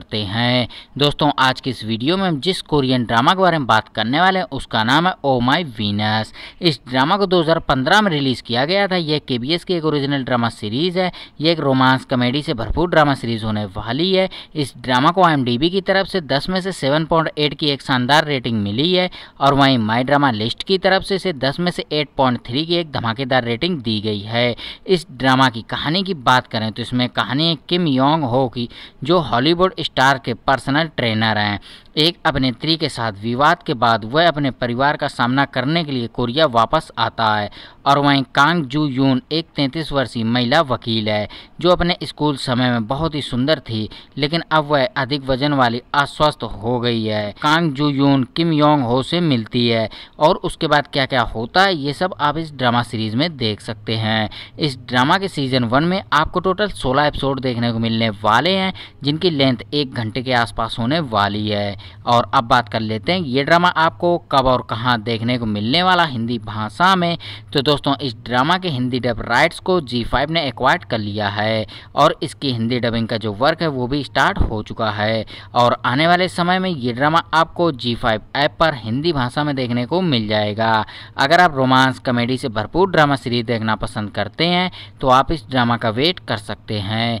करते हैं दोस्तों आज की इस वीडियो में हम जिस कोरियन ड्रामा के बारे में बात करने वाले हैं उसका नाम है ओ माई वीनस इस ड्रामा को 2015 में रिलीज़ किया गया था यह के बी की एक ओरिजिनल ड्रामा सीरीज़ है यह एक रोमांस कॉमेडी से भरपूर ड्रामा सीरीज़ होने वाली है इस ड्रामा को एम की तरफ से दस में से सेवन की एक शानदार रेटिंग मिली है और वहीं माई ड्रामा लिस्ट की तरफ से इसे दस में से एट की एक धमाकेदार रेटिंग दी गई है इस ड्रामा की कहानी की बात करें तो इसमें कहानी है किम योंग हो की जो हॉलीवुड स्टार के पर्सनल ट्रेनर हैं एक अभिनेत्री के साथ विवाद के बाद वह अपने परिवार का सामना करने के लिए कोरिया वापस आता है और वहीं कांग जू यून एक 33 वर्षीय महिला वकील है जो अपने स्कूल समय में बहुत ही सुंदर थी लेकिन अब वह अधिक वजन वाली अस्वस्थ हो गई है कांग जू यून किम योंग हो से मिलती है और उसके बाद क्या क्या होता है ये सब आप इस ड्रामा सीरीज में देख सकते हैं इस ड्रामा के सीजन वन में आपको टोटल सोलह एपिसोड देखने को मिलने वाले हैं जिनकी लेंथ एक घंटे के आसपास होने वाली है और अब बात कर लेते हैं ये ड्रामा आपको कब और कहाँ देखने को मिलने वाला हिंदी भाषा में तो दोस्तों इस ड्रामा के हिंदी डब राइट्स को जी फाइव ने एक्वायर्ड कर लिया है और इसकी हिंदी डबिंग का जो वर्क है वो भी स्टार्ट हो चुका है और आने वाले समय में ये ड्रामा आपको जी फाइव ऐप पर हिंदी भाषा में देखने को मिल जाएगा अगर आप रोमांस कॉमेडी से भरपूर ड्रामा सीरीज देखना पसंद करते हैं तो आप इस ड्रामा का वेट कर सकते हैं